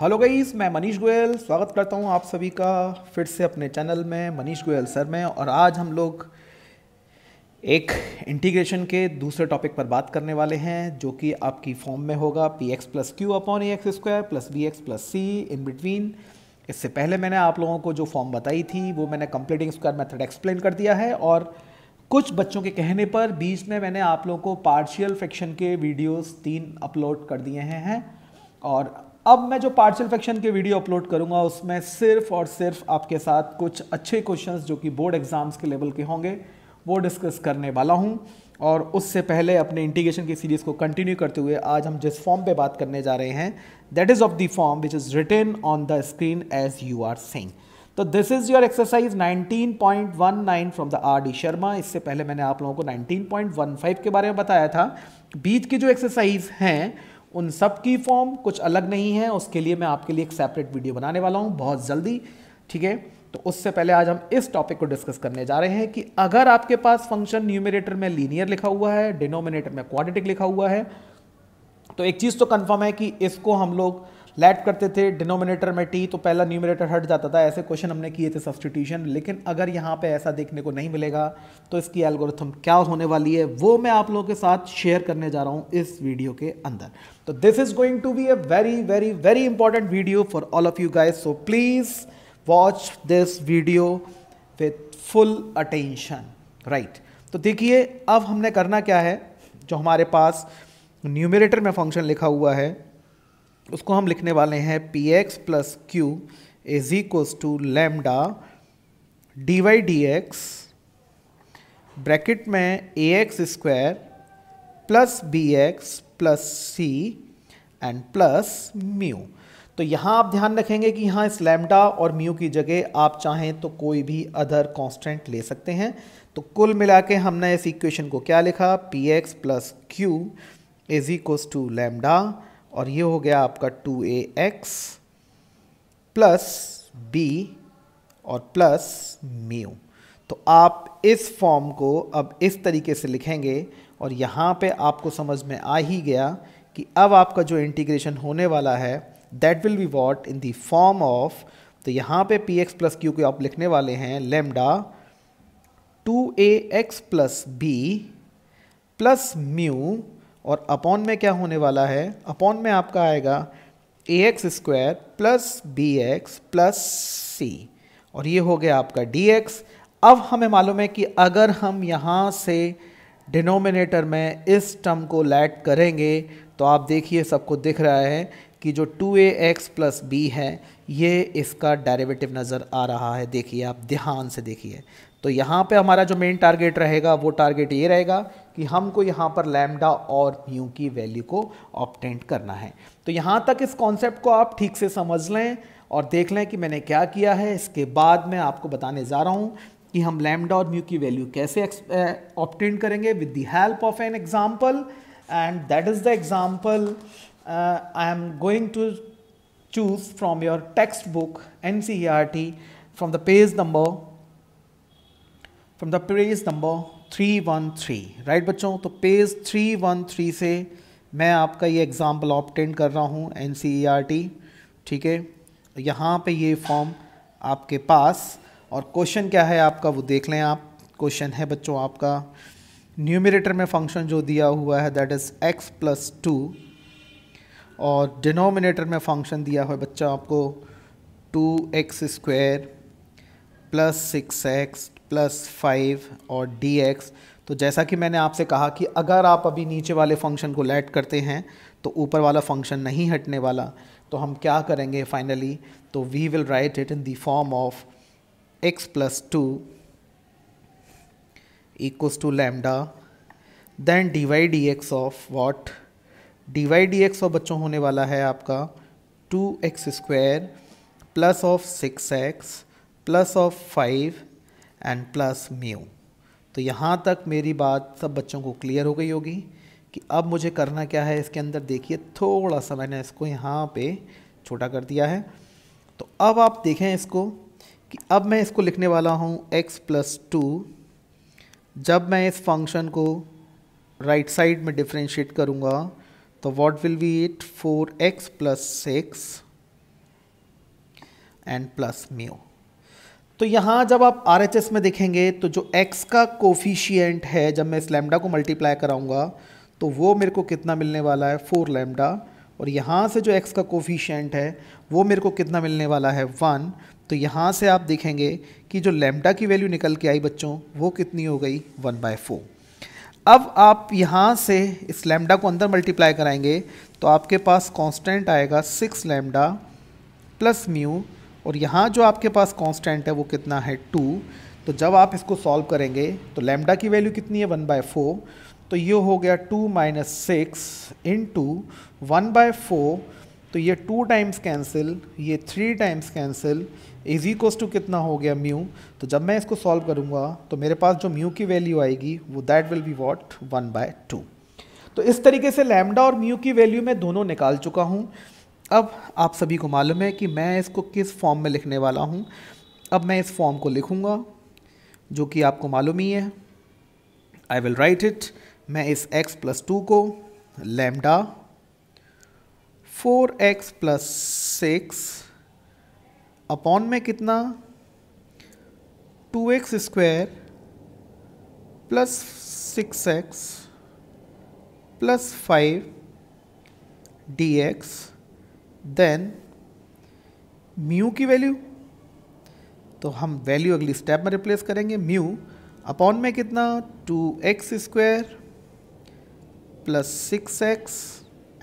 hello गईस मैं मनीष गोयल स्वागत करता हूँ आप सभी का फिर से अपने चैनल में मनीष गोयल सर में और आज हम लोग एक इंटीग्रेशन के दूसरे टॉपिक पर बात करने वाले हैं जो कि आपकी फॉर्म में होगा P x plus Q upon A X square plus B x plus C in between इससे पहले मैंने आप लोगों को जो फॉर्म बताई थी वो मैंने कंप्लीटिंग स्क्वायर मेथड एक्सप्लेन कर दिया है और कुछ बच्चों के कहने पर बीच में मैंने आप लोगों को पार्शियल फ्रैक्शन के वीडियोस तीन अपलोड कर दिए हैं और अब मैं जो पार्शियल फ्रैक्शन के वीडियो अपलोड करूंगा उसमें सिर्फ और सिर्फ आपके साथ कुछ अच्छे क्वेश्चंस जो कि बोर्ड एग्जाम्स के लेवल के होंगे वो डिस्कस करने वाला हूं और उससे पहले अपने इंटीग्रेशन की सीरीज़ को कंटिन्यू करते हुए आज हम जिस फॉर्म पे बात करने जा रहे हैं that is of the form which is written on the screen as you are seeing तो this is your exercise 19.19 from the R D Sharma इससे पहले मैंने आप लोगों को 19.15 के बारे में बताया था बीच की जो एक्सरसाइज हैं उन सब की फॉर्म कुछ अलग नहीं है उसके लिए मैं आपके लिए एक सेपरेट वीडियो बनाने वाला हूँ बहुत जल्दी ठीक है तो उससे पहले आज हम इस टॉपिक को डिस्कस करने जा रहे हैं कि अगर आपके पास फंक्शन न्यूमिनेटर में लीनियर लिखा हुआ है डिनोमिनेटर में क्वाडिटिक लिखा हुआ है तो एक चीज़ तो कन्फर्म है कि इसको हम लोग लेट करते थे डिनोमिनेटर में टी तो पहला न्यूमिनेटर हट जाता था ऐसे क्वेश्चन हमने किए थे सब्सटीट्यूशन लेकिन अगर यहाँ पे ऐसा देखने को नहीं मिलेगा तो इसकी एल्गोरिथम क्या होने वाली है वो मैं आप लोगों के साथ शेयर करने जा रहा हूँ इस वीडियो के अंदर तो this is going to be a very very very important video for all of you guys so please watch this video with full attention right तो देखिए अब हमने करना क्या है जो हमारे पास न्यूमिनेटर में फंक्शन लिखा हुआ है उसको हम लिखने वाले हैं P x plus Q is equals to lambda D Y D X bracket में A X square plus B x plus C and plus mu तो यहाँ आप ध्यान रखेंगे कि यहाँ इस लैम्डा और म्यू की जगह आप चाहें तो कोई भी अदर कांस्टेंट ले सकते हैं तो कुल मिला के हमने इस इक्वेशन को क्या लिखा P x plus Q is equals to lambda और ये हो गया आपका two A X plus B और प्लस म्यू तो आप इस फॉर्म को अब इस तरीके से लिखेंगे और यहाँ पे आपको समझ में आ ही गया कि अब आपका जो इंटीग्रेशन होने वाला है that will be what in the form of तो यहाँ पे पी एक्स प्लस क्यू को आप लिखने वाले हैं lambda two A X plus B plus mu और अपॉन में क्या होने वाला है अपॉन में आपका आएगा A X square plus B x plus C और ये हो गया आपका डी एक्स अब हमें मालूम है कि अगर हम यहाँ से डिनोमिनेटर में इस टर्म को लैड करेंगे तो आप देखिए सबको दिख रहा है कि जो 2ax ए एक्स प्लस बी है ये इसका डेरिवेटिव नज़र आ रहा है देखिए आप ध्यान से देखिए तो यहाँ पे हमारा जो मेन टारगेट रहेगा वो टारगेट ये रहेगा कि हमको यहाँ पर लैमडा और म्यू की वैल्यू को ऑप्टेंट करना है तो यहाँ तक इस कॉन्सेप्ट को आप ठीक से समझ लें और देख लें कि मैंने क्या किया है इसके बाद मैं आपको बताने जा रहा हूँ कि हम लैमडा और म्यू की वैल्यू कैसे ऑप्टेंट करेंगे with the help of an example and that is the example I am going to choose choose from your R T from the page number from the page number 313 right बच्चों तो page 313 से मैं आपका ये example obtain कर रहा हूँ N e ठीक है यहाँ पे ये फॉर्म आपके पास और क्वेश्चन क्या है आपका वो देख लें आप क्वेश्चन है बच्चों आपका न्यूमिरेटर में फंक्शन जो दिया हुआ है that is x plus two और डिनोमिनेटर में फंक्शन दिया हुआ है बच्चा आपको two X square plus six x plus five और डी एक्स तो जैसा कि मैंने आपसे कहा कि अगर आप अभी नीचे वाले फंक्शन को लेट करते हैं तो ऊपर वाला फंक्शन नहीं हटने वाला तो हम क्या करेंगे फाइनली तो we will write it in the form of X plus two two D Y D X of what D Y D X of बच्चों होने वाला है आपका two X square plus of six x plus of five and plus mu तो यहाँ तक मेरी बात सब बच्चों को क्लियर हो गई होगी कि अब मुझे करना क्या है इसके अंदर देखिए थोड़ा सा मैंने इसको यहाँ पे छोटा कर दिया है तो अब आप देखें इसको कि अब मैं इसको लिखने वाला हूँ x प्लस टू जब मैं इस फंक्शन को राइट right साइड में डिफ्रेंशिएट करूँगा तो what will be it four X plus six and plus mu तो यहाँ जब आप आर में देखेंगे तो जो एक्स का कोफिशियंट है जब मैं इस लैमडा को मल्टीप्लाई कराऊँगा तो वो मेरे को कितना मिलने वाला है फोर लैमडा और यहाँ से जो एक्स का कोफिशियंट है वो मेरे को कितना मिलने वाला है वन तो यहाँ से आप देखेंगे कि जो लेमडा की वैल्यू निकल के आई बच्चों वो कितनी हो गई वन बाय फोर अब आप यहाँ से इस लेमडा को अंदर मल्टीप्लाई कराएंगे तो आपके पास कांस्टेंट आएगा सिक्स लेमडा प्लस म्यू और यहाँ जो आपके पास कांस्टेंट है वो कितना है टू तो जब आप इसको सॉल्व करेंगे तो लेमडा की वैल्यू कितनी है वन बाय फोर तो ये हो गया two minus six into one by four तो ये टू टाइम्स कैंसिल ये three times cancel is equals to कितना हो गया म्यू तो जब मैं इसको सॉल्व करूँगा तो मेरे पास जो म्यू की वैल्यू आएगी वो that will be what one by two तो इस तरीके से लैमडा और म्यू की वैल्यू मैं दोनों निकाल चुका हूँ अब आप सभी को मालूम है कि मैं इसको किस फॉर्म में लिखने वाला हूँ अब मैं इस फॉर्म को लिखूँगा जो कि आपको मालूम ही है आई विल राइट इट मैं इस x प्लस टू को lambda four X plus six upon में कितना two X square plus six x plus five D X then mu की वैल्यू तो हम वैल्यू अगली स्टेप में रिप्लेस करेंगे म्यू अपॉन में कितना two X square plus six X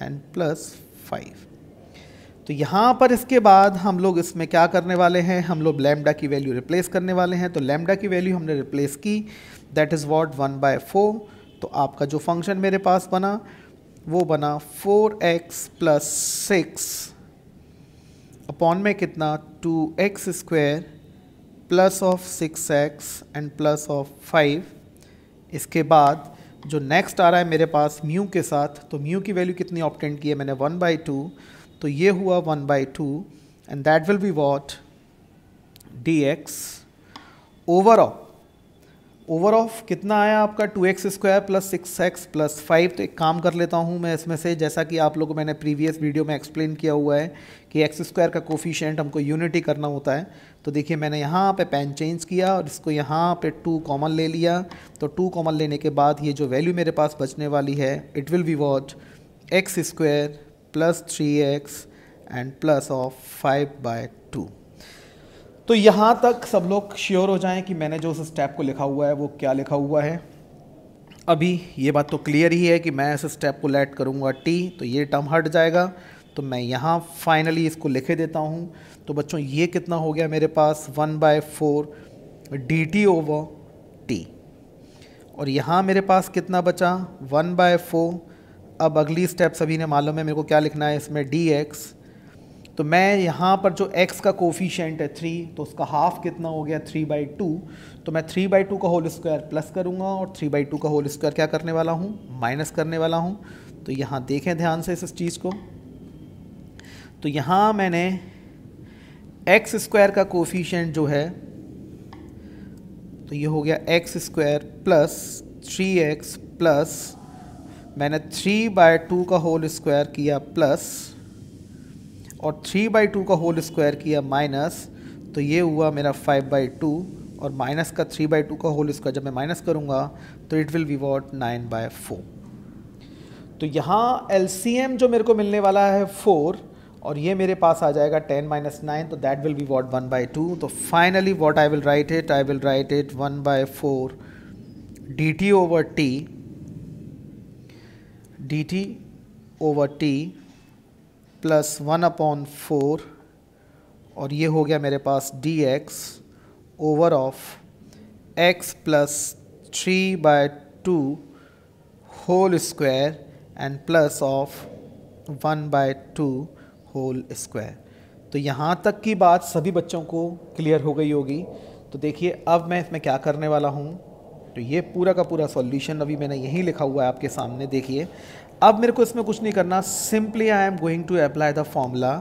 and plus five तो यहाँ पर इसके बाद हम लोग इसमें क्या करने वाले हैं हम लोग लैम्डा की वैल्यू रिप्लेस करने वाले हैं तो लैम्डा की वैल्यू हमने रिप्लेस की that is what one by four तो आपका जो फंक्शन मेरे पास बना वो बना four X plus six upon में कितना two X square plus of six X and plus of five इसके बाद जो नेक्स्ट आ रहा है मेरे पास म्यू के साथ तो म्यू की वैल्यू कितनी ऑप्टेंट की है मैंने वन बाई टू तो ये हुआ one by two and that will be what D X overall over of कितना आया आपका two X square plus six x plus five तो एक काम कर लेता हूँ मैं इसमें से जैसा कि आप लोगों मैंने प्रीवियस वीडियो में एक्सप्लेन किया हुआ है कि एक्स स्क्वायर का कोफिशेंट हमको यूनिटी करना होता है तो देखिए मैंने यहाँ पे पेन चेंज किया और इसको यहाँ पे टू कॉमन ले लिया तो टू कॉमन लेने के बाद ये जो वैल्यू मेरे पास बचने वाली है it will be what X square plus three x and plus of five by two तो यहाँ तक सब लोग श्योर हो जाएं कि मैंने जो उस स्टेप को लिखा हुआ है वो क्या लिखा हुआ है अभी ये बात तो क्लियर ही है कि मैं इस स्टेप को लेट करूँगा टी तो ये टर्म हट जाएगा तो मैं यहाँ फाइनली इसको लिखे देता हूँ तो बच्चों ये कितना हो गया मेरे पास one by four D T over T और यहाँ मेरे पास कितना बचा वन बाय फोर अब अगली स्टेप सभी ने मालूम है मेरे को क्या लिखना है इसमें डी एक्स तो मैं यहाँ पर जो x का कोफिशेंट है थ्री तो उसका हाफ कितना हो गया थ्री बाई टू तो मैं थ्री बाई टू का होल स्क्वायर प्लस करूँगा और थ्री बाई टू का होल स्क्वायर क्या करने वाला हूँ माइनस करने वाला हूँ तो यहाँ देखें ध्यान से इस चीज़ को तो यहाँ मैंने एक्स स्क्वायर का कोफिशेंट जो है तो ये हो गया x square plus three x plus मैंने थ्री बाय टू का होल स्क्वायर किया प्लस और थ्री बाई टू का होल स्क्वायर किया माइनस तो ये हुआ मेरा फाइव बाई टू और माइनस का थ्री बाई टू का होल स्क्वायर जब मैं माइनस करूँगा तो it will be what nine by four तो यहाँ एल जो मेरे को मिलने वाला है फोर और ये मेरे पास आ जाएगा टेन माइनस नाइन तो that will be what one by two तो finally what I will write it I will write it one by four D T over T D T over T plus one upon four और ये हो गया मेरे पास D X over of X plus three by two whole square and plus of one by two whole square तो यहाँ तक की बात सभी बच्चों को क्लियर हो गई होगी तो देखिए अब मैं इसमें क्या करने वाला हूँ तो ये पूरा का पूरा सॉल्यूशन अभी मैंने यहीं लिखा हुआ है आपके सामने देखिए अब मेरे को इसमें कुछ नहीं करना simply I am going to apply the formula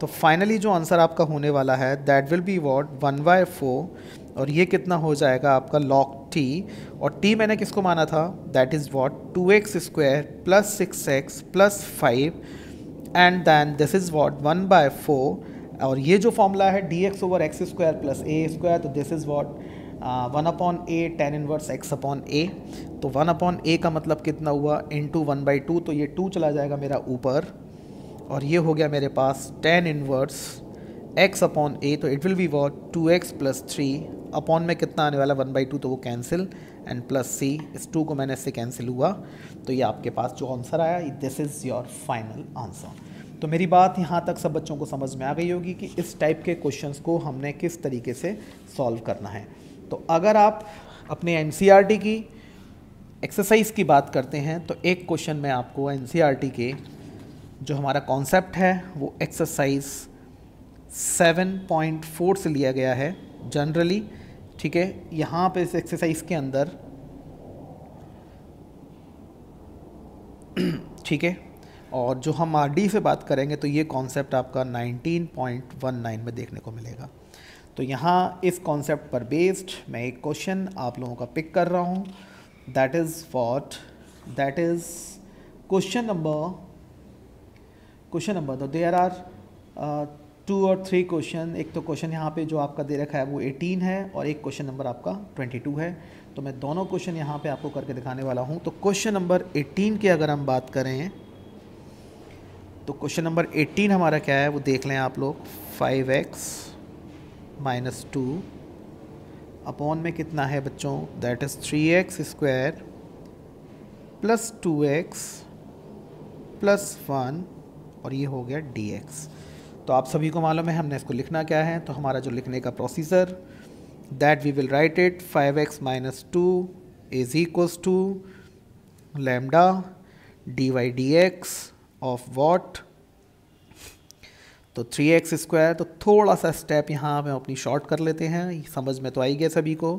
तो फाइनली जो आंसर आपका होने वाला है that will be what one by और ये कितना हो जाएगा आपका लॉक टी और टी मैंने किसको माना था that is what two X square plus six x plus five and then this is what one by four और ये जो फॉर्मूला है D X over X square plus A square तो this is what one upon A tan inverse X upon ए तो one upon A का मतलब कितना हुआ into one by two तो ये टू चला जाएगा मेरा ऊपर और ये हो गया मेरे पास टेन इनवर्स एक्स अपॉन ए तो it will be what two x plus three upon में कितना आने वाला वन बाई टू तो वो कैंसिल एंड प्लस सी इस टू को मैंने इससे कैंसिल हुआ तो ये आपके पास जो आंसर आया this is your final answer तो मेरी बात यहाँ तक सब बच्चों को समझ में आ गई होगी कि इस टाइप के क्वेश्चंस को हमने किस तरीके से सॉल्व करना है तो अगर आप अपने एन e की एक्सरसाइज की बात करते हैं तो एक क्वेश्चन में आपको एन e के जो हमारा कॉन्सेप्ट है वो एक्सरसाइज 7.4 से लिया गया है जनरली ठीक है यहाँ पे इस एक्सरसाइज के अंदर ठीक है और जो हम आर डी से बात करेंगे तो ये कॉन्सेप्ट आपका 19.19 में देखने को मिलेगा तो यहाँ इस कॉन्सेप्ट पर बेस्ड मैं एक क्वेश्चन आप लोगों का पिक कर रहा हूँ that is what that is question number question number तो देर आर टू और थ्री क्वेश्चन एक तो क्वेश्चन यहाँ पे जो आपका दे रखा है वो एटीन है और एक क्वेश्चन नंबर आपका ट्वेंटी टू है तो मैं दोनों क्वेश्चन यहाँ पे आपको करके दिखाने वाला हूँ तो क्वेश्चन नंबर एटीन की अगर हम बात करें तो क्वेश्चन नंबर एटीन हमारा क्या है वो देख लें आप लोग five X minus two upon में कितना है बच्चों that is three x square plus two x plus one और ये हो गया डी एक्स तो आप सभी को मालूम है हमने इसको लिखना क्या है तो हमारा जो लिखने का procedure that we will write it five X minus two is equals to lambda D Y D X of what तो थ्री एक्स स्क्वायर तो थोड़ा सा स्टेप यहाँ हम अपनी शॉर्ट कर लेते हैं समझ में तो आई गया सभी को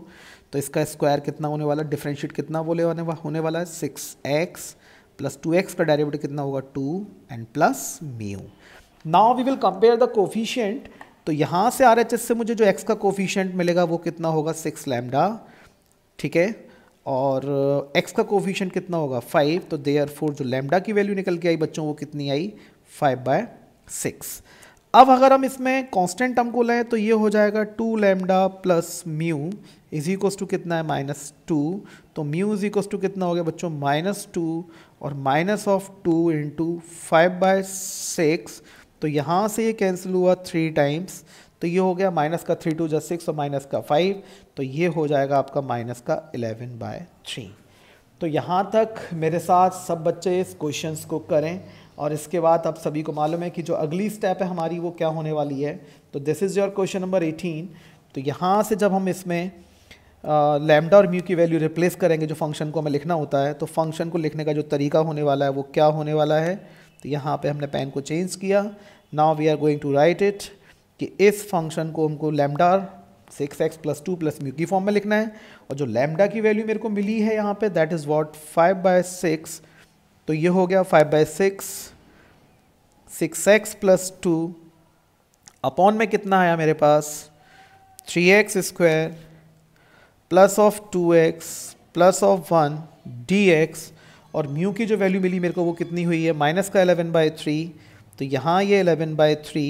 तो इसका स्क्वायर कितना होने वाला डिफ्रेंशिएट कितना बोले होने वा, होने वाला है six x plus two X का डायरेवेटिव कितना होगा two and plus mu now we will compare the coefficient तो यहाँ से आर एच एस से मुझे जो एक्स का कोफिशियंट मिलेगा वो कितना होगा सिक्स लैमडा ठीक है और एक्स uh, का कोफिशियंट कितना होगा फाइव तो देयर फोर जो लैमडा की वैल्यू निकल के आई बच्चों वो कितनी आई फाइव बाय सिक्स अब अगर हम इसमें कांस्टेंट टर्म को लें तो ये हो जाएगा two lambda plus mu is equals to कितना है माइनस टू तो म्यू इज इक्वस टू कितना हो गया बच्चों माइनस टू और minus of two into five by six तो यहाँ से ये कैंसिल हुआ थ्री टाइम्स तो ये हो गया माइनस का थ्री टू जस सिक्स और माइनस का फाइव तो ये हो जाएगा आपका माइनस का इलेवन बाय थ्री तो यहाँ तक मेरे साथ सब बच्चे इस क्वेश्चन को करें और इसके बाद आप सभी को मालूम है कि जो अगली स्टेप है हमारी वो क्या होने वाली है तो this is your question number eighteen तो यहाँ से जब हम इसमें लैमडा और म्यू की वैल्यू रिप्लेस करेंगे जो फंक्शन को हमें लिखना होता है तो फंक्शन को लिखने का जो तरीका होने वाला है वो क्या होने वाला है तो यहाँ पे हमने पेन को चेंज किया now we are going to write it कि इस फंक्शन को हमको lambda six x plus two plus mu की फॉर्म में लिखना है और जो लैमडा की वैल्यू मेरे को मिली है यहाँ पे that is what five by six तो ये हो गया five by six six x plus two upon में कितना आया मेरे पास three x square plus of two x plus of one d x और म्यू की जो वैल्यू मिली मेरे को वो कितनी हुई है माइनस का एलेवन बाई थ्री तो यहाँ ये एलेवन बाई थ्री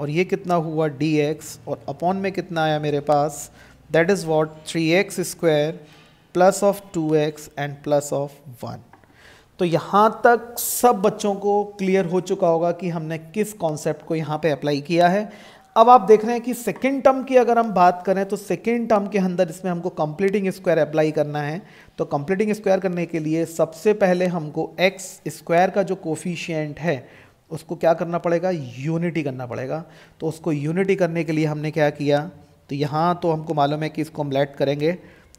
और ये कितना हुआ डी एक्स और अपॉन में कितना आया मेरे पास that is what three x square plus of two x and plus of one तो यहाँ तक सब बच्चों को क्लियर हो चुका होगा कि हमने किस कॉन्सेप्ट को यहाँ पे अप्लाई किया है अब आप देख रहे हैं कि सेकेंड टर्म की अगर हम बात करें तो सेकेंड टर्म के अंदर इसमें हमको कंप्लीटिंग स्क्वायर अप्लाई करना है तो कंप्लीटिंग स्क्वायर करने के लिए सबसे पहले हमको एक्स स्क्वायर का जो कोफिशियंट है उसको क्या करना पड़ेगा यूनिटी करना पड़ेगा तो उसको यूनिटी करने के लिए हमने क्या किया तो यहाँ तो हमको मालूम है कि इसको हम लेट करेंगे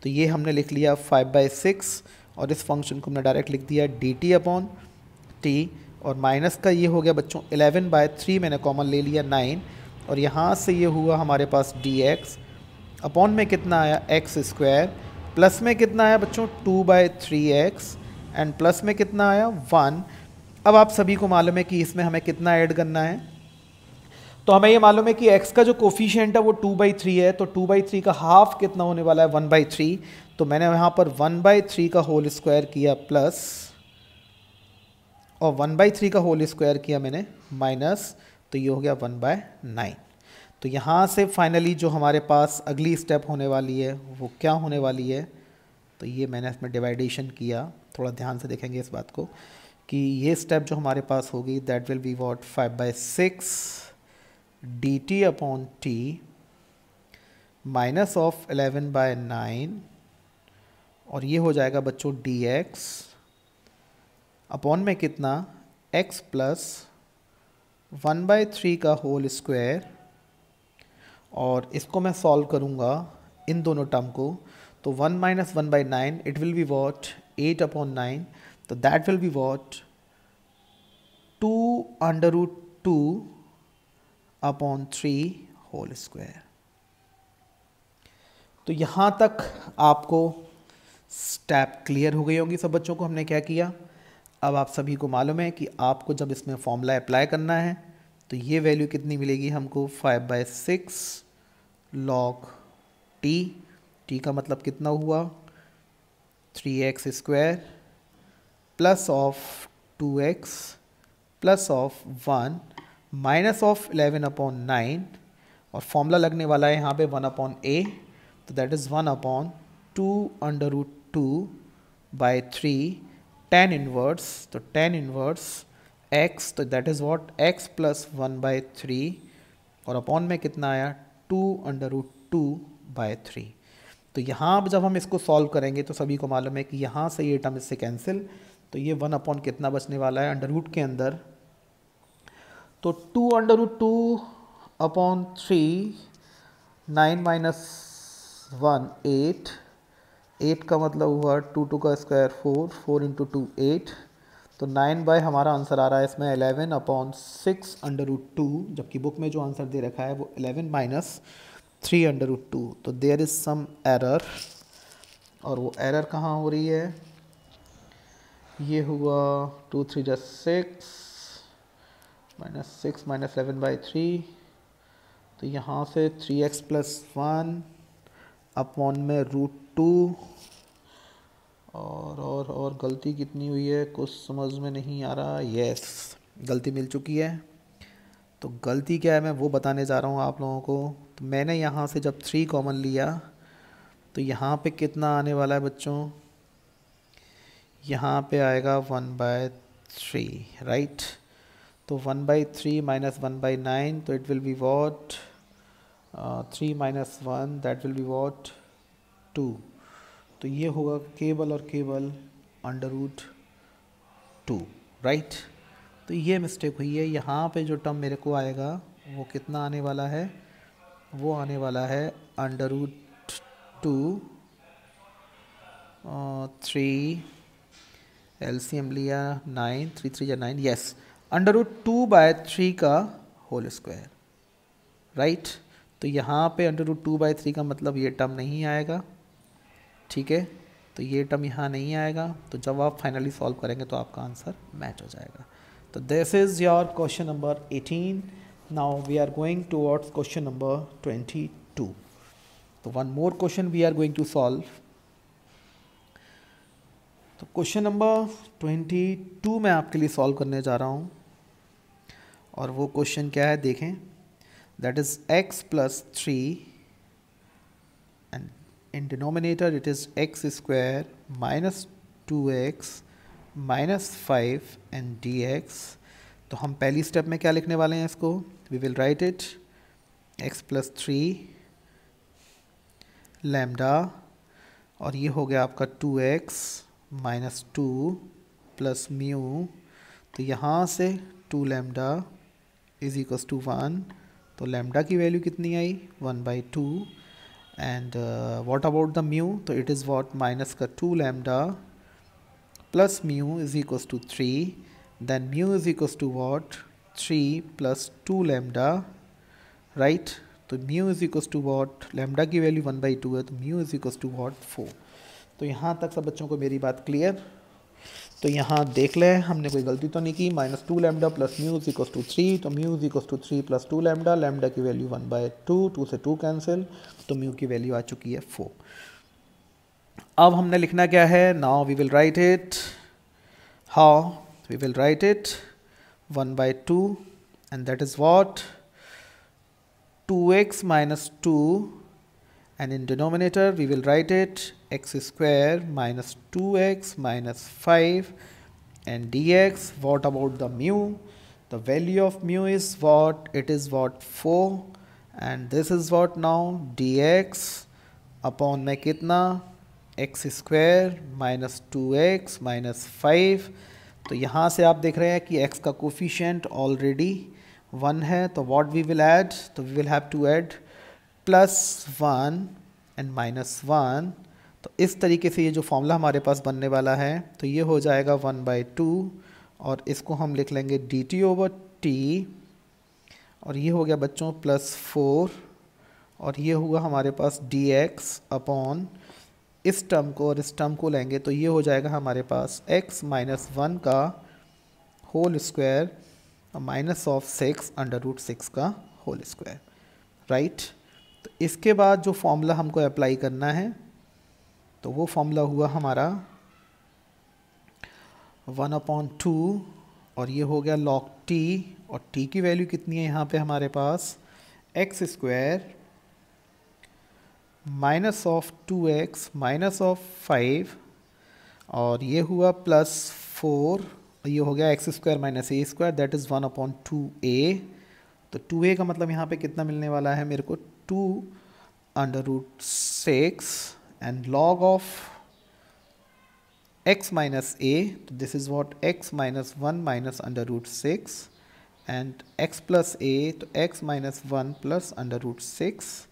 तो ये हमने लिख लिया फाइव बाई सिक्स और इस फंक्शन को हमने डायरेक्ट लिख दिया डी टी अपॉन टी और माइनस का ये हो गया बच्चों एलेवन बाय थ्री मैंने कॉमन ले लिया नाइन और यहाँ से ये हुआ हमारे पास डी एक्स अपॉन में कितना आया एक्स स्क्वायर प्लस में कितना आया बच्चों two by three x and plus में कितना आया वन अब आप सभी को मालूम है कि इसमें हमें कितना ऐड करना है तो हमें ये मालूम है कि x का जो कोफिशियंट है वो टू बाई थ्री है तो टू बाई थ्री का हाफ कितना होने वाला है वन बाई थ्री तो मैंने यहाँ पर वन बाई थ्री का होल स्क्वायर किया प्लस और वन बाई थ्री का होल स्क्वायर किया मैंने माइनस तो ये हो गया वन बाय नाइन तो यहाँ से फाइनली जो हमारे पास अगली स्टेप होने वाली है वो क्या होने वाली है तो ये मैंने इसमें डिवाइडेशन किया थोड़ा ध्यान से देखेंगे इस बात को कि ये स्टेप जो हमारे पास होगी that will be what five by six d t upon t minus of eleven by nine और ये हो जाएगा बच्चों डी एक्स अपॉन में कितना x plus one by three का होल स्क्वायर और इसको मैं सॉल्व करूँगा इन दोनों टर्म को तो one minus one by nine it will be what eight upon nine तो that will be what two under root two upon three whole square तो यहाँ तक आपको स्टेप क्लियर हो गई होगी सब बच्चों को हमने क्या किया अब आप सभी को मालूम है कि आपको जब इसमें फॉर्मूला अप्लाई करना है तो ये वैल्यू कितनी मिलेगी हमको five by six log t t का मतलब कितना हुआ three x square plus of two x plus of one minus of eleven upon nine और फॉर्मूला लगने वाला है यहाँ पे वन अपॉन ए तो that is one upon two under root two by three tan inverse तो टेन इनवर्स एक्स तो that is what x plus one by three और अपॉन में कितना आया to under root two by three तो यहाँ जब हम इसको सॉल्व करेंगे तो सभी को मालूम है कि यहाँ से ये टर्म इससे कैंसिल तो ये वन अपॉन कितना बचने वाला है अंडर रूट के अंदर तो two under root two upon three nine minus one eight eight का मतलब हुआ टू टू का square four four into two eight तो नाइन बाय हमारा आंसर आ रहा है इसमें eleven upon six under root two जबकि बुक में जो आंसर दे रखा है वो eleven minus three under root two तो देयर इज़ सम एरर और वो एरर कहाँ हो रही है ये हुआ two three just six minus six minus seven by three तो यहाँ से three x plus one upon में रूट टू और और और गलती कितनी हुई है कुछ समझ में नहीं आ रहा यस गलती मिल चुकी है तो गलती क्या है मैं वो बताने जा रहा हूँ आप लोगों को तो मैंने यहाँ से जब थ्री कॉमन लिया तो यहाँ पे कितना आने वाला है बच्चों यहाँ पे आएगा वन बाय थ्री राइट तो one by three minus one by nine तो it will be what three minus one that will be what two तो ये होगा केबल और केबल अंडर रूट टू राइट तो ये मिस्टेक हुई है यहाँ पे जो टर्म मेरे को आएगा वो कितना आने वाला है वो आने वाला है under root two three L C M लिया नाइन थ्री थ्री या nine yes under root two by three का होल स्क्वायर राइट तो यहाँ पे under root two by three का मतलब ये टर्म नहीं आएगा ठीक है तो ये टर्म यहाँ नहीं आएगा तो जब आप फाइनली सॉल्व करेंगे तो आपका आंसर मैच हो जाएगा तो this is your question number eighteen now we are going towards question number twenty two तो one more question we are going to solve तो क्वेश्चन नंबर ट्वेंटी टू मैं आपके लिए सॉल्व करने जा रहा हूँ और वो क्वेश्चन क्या है देखें that is x plus three and in denominator it is x square minus two x minus five and d x तो हम पहली स्टेप में क्या लिखने वाले हैं इसको we will write it x plus three lambda और ये हो गया आपका two x minus two plus mu तो यहाँ से two lambda is equals to one तो लेमडा की वैल्यू कितनी आई one by two and what about the mu तो इट इज़ वॉट माइनस का two lambda plus mu is equals to three then mu is equals to what three plus two lambda right तो mu is equals to what lambda की value one by two है तो mu is equals to what four तो यहाँ तक सब बच्चों को मेरी बात क्लियर तो यहाँ देख लें हमने कोई गलती तो नहीं की minus two lambda plus mu's equal to three तो mu's equal to three plus two lambda lambda की value one by two two से टू कैंसिल तो म्यू की वैल्यू आ चुकी है फोर अब हमने लिखना क्या है now we will write it how we will write it one by two and that is what two x minus two and in denominator we will write it x square minus 2x minus 5 and dx what about the mu the value of mu is what it is what 4 and this is what now dx upon में kitna x square minus 2x minus 5 तो यहाँ से आप देख रहे हैं कि x का कोफिशेंट ऑलरेडी वन है तो व्हाट वी विल ऐड तो we will have to add plus one and minus one तो इस तरीके से ये जो फॉर्मूला हमारे पास बनने वाला है तो ये हो जाएगा वन बाई टू और इसको हम लिख लेंगे डी टी ओवर टी और ये हो गया बच्चों प्लस फोर और ये हुआ हमारे पास डी एक्स अपॉन इस टर्म को और इस टर्म को लेंगे तो ये हो जाएगा हमारे पास एक्स माइनस वन का whole square minus of six under root six का होल स्क्वायर राइट तो इसके बाद जो फॉर्मूला हमको अप्लाई करना है तो वो फॉर्मूला हुआ हमारा वन अपॉन टू और ये हो गया लॉक टी और टी की वैल्यू कितनी है यहाँ पे हमारे पास x square minus of two x minus of five और ये हुआ प्लस फोर ये हो गया x square minus a square that is one upon two a तो टू ए का मतलब यहाँ पे कितना मिलने वाला है मेरे को 2 under root 6 and log of x minus a this is what x minus 1 minus under root 6 and x plus a to x minus 1 plus under root 6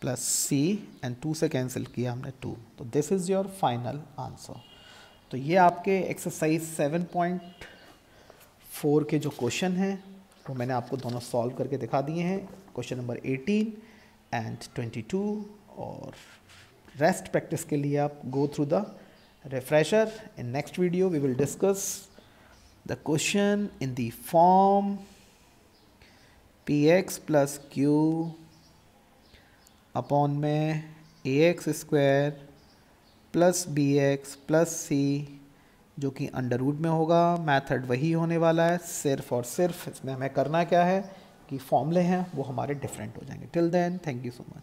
plus c and 2 se cancel kiya humne 2 so this is your final answer तो ये आपके exercise 7.4 point four के जो question हैं वो मैंने आपको दोनों सॉल्व करके दिखा दिए हैं क्वेश्चन नंबर 18 एंड 22 और रेस्ट प्रैक्टिस के लिए आप go through the in next video we will discuss the question in the form p x plus Q upon में x square plus B x plus c जो कि under root में होगा method वही होने वाला है सिर्फ और सिर्फ इसमें हमें करना क्या है की फॉर्मले हैं वो हमारे डिफरेंट हो जाएंगे till then thank you so much